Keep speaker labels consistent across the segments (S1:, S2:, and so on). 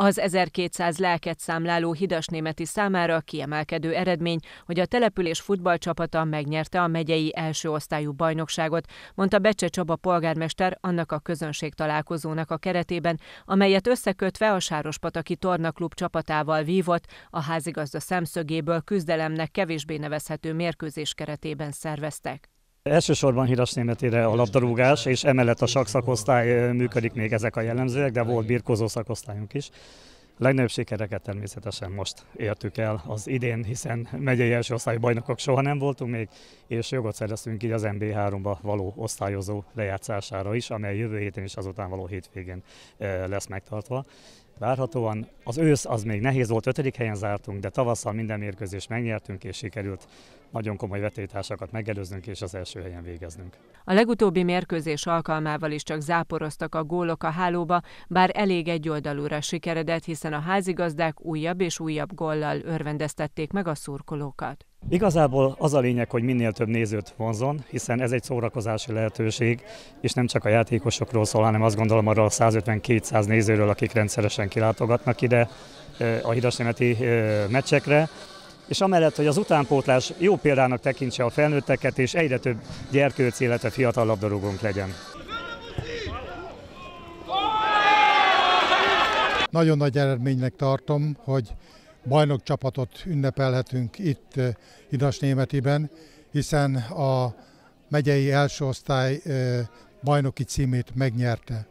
S1: Az 1200 lelket számláló németi számára kiemelkedő eredmény, hogy a település futballcsapata megnyerte a megyei első osztályú bajnokságot, mondta Becse Csaba polgármester annak a közönség találkozónak a keretében, amelyet összekötve a Sárospataki Tornaklub csapatával vívott, a házigazda szemszögéből küzdelemnek kevésbé nevezhető mérkőzés keretében szerveztek.
S2: Elsősorban híres németére a labdarúgás, és emellett a sakszakosztály működik még ezek a jellemzőek, de volt birkózó szakosztályunk is. A legnagyobb sikereket természetesen most értük el az idén, hiszen megyei első osztályú bajnokok soha nem voltunk még, és jogot szereztünk így az MB3-ba való osztályozó lejátszására is, amely jövő héten és azután való hétvégén lesz megtartva. Várhatóan az ősz az még nehéz volt, ötödik helyen zártunk, de tavasszal minden mérkőzést megnyertünk, és sikerült nagyon komoly vetétársakat megelőznünk és az első helyen végeznünk.
S1: A legutóbbi mérkőzés alkalmával is csak záporoztak a gólok a hálóba, bár elég egyoldalúra sikeredett, hiszen a házigazdák újabb és újabb gollal örvendeztették meg a szurkolókat.
S2: Igazából az a lényeg, hogy minél több nézőt vonzon, hiszen ez egy szórakozási lehetőség, és nem csak a játékosokról szól, hanem azt gondolom arra a 150-200 nézőről, akik rendszeresen kilátogatnak ide eh, a hidasnémeti eh, meccsekre és amellett, hogy az utánpótlás jó példának tekintse a felnőtteket, és egyre több gyerkőc, illetve fiatal labdarúgónk legyen.
S3: Nagyon nagy eredménynek tartom, hogy bajnok csapatot ünnepelhetünk itt Hidas eh, Németiben, hiszen a megyei első osztály eh, bajnoki címét megnyerte.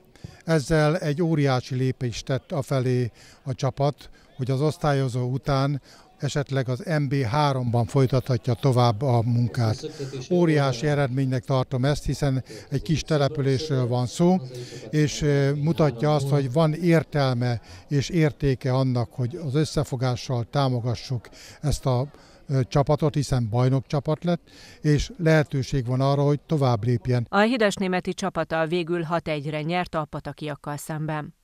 S3: Ezzel egy óriási lépést tett afelé a csapat, hogy az osztályozó után esetleg az MB3-ban folytathatja tovább a munkát. Óriási eredménynek tartom ezt, hiszen egy kis településről van szó, és mutatja azt, hogy van értelme és értéke annak, hogy az összefogással támogassuk ezt a csapatot, hiszen bajnok csapat lett, és lehetőség van arra, hogy tovább lépjen.
S1: A németi csapata végül 6-1-re nyert a patakiakkal szemben.